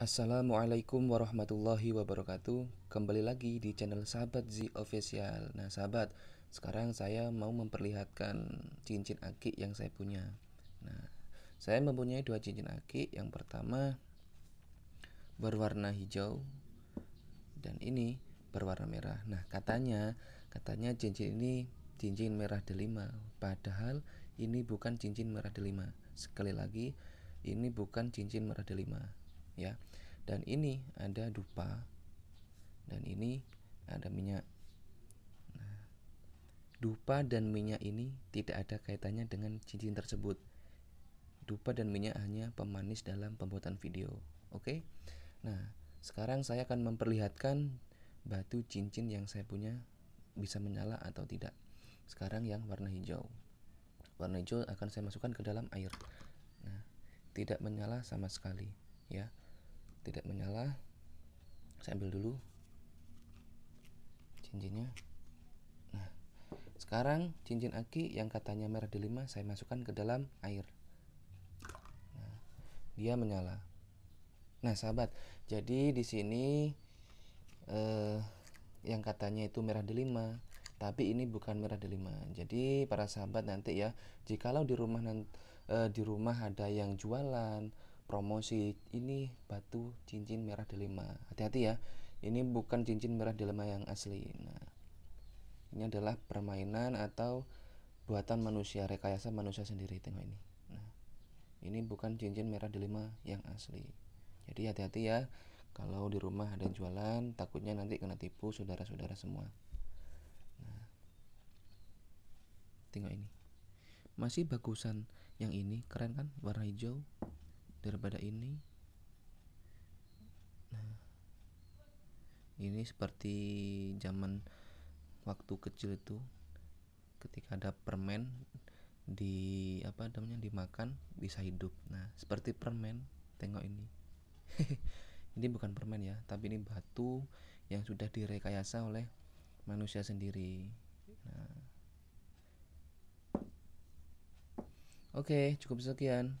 Assalamualaikum warahmatullahi wabarakatuh Kembali lagi di channel sahabat Z Official Nah sahabat, sekarang saya mau memperlihatkan cincin akik yang saya punya Nah, saya mempunyai dua cincin akik Yang pertama berwarna hijau Dan ini berwarna merah Nah katanya, katanya cincin ini cincin merah delima Padahal ini bukan cincin merah delima Sekali lagi, ini bukan cincin merah delima ya dan ini ada dupa dan ini ada minyak nah, dupa dan minyak ini tidak ada kaitannya dengan cincin tersebut dupa dan minyak hanya pemanis dalam pembuatan video oke okay? nah sekarang saya akan memperlihatkan batu cincin yang saya punya bisa menyala atau tidak sekarang yang warna hijau warna hijau akan saya masukkan ke dalam air nah, tidak menyala sama sekali ya tidak menyala saya ambil dulu cincinnya nah sekarang cincin aki yang katanya merah delima saya masukkan ke dalam air nah, dia menyala nah sahabat jadi di sini eh, yang katanya itu merah delima tapi ini bukan merah delima jadi para sahabat nanti ya jikalau di rumah nanti, eh, di rumah ada yang jualan promosi ini batu cincin merah delima hati-hati ya ini bukan cincin merah delima yang asli nah ini adalah permainan atau buatan manusia rekayasa manusia sendiri tengok ini nah ini bukan cincin merah delima yang asli jadi hati-hati ya kalau di rumah ada jualan takutnya nanti kena tipu saudara-saudara semua nah tengok ini masih bagusan yang ini keren kan warna hijau daripada ini nah, ini seperti zaman waktu kecil itu ketika ada permen di apa namanya dimakan bisa hidup nah seperti permen tengok ini ini bukan permen ya tapi ini batu yang sudah direkayasa oleh manusia sendiri nah oke cukup sekian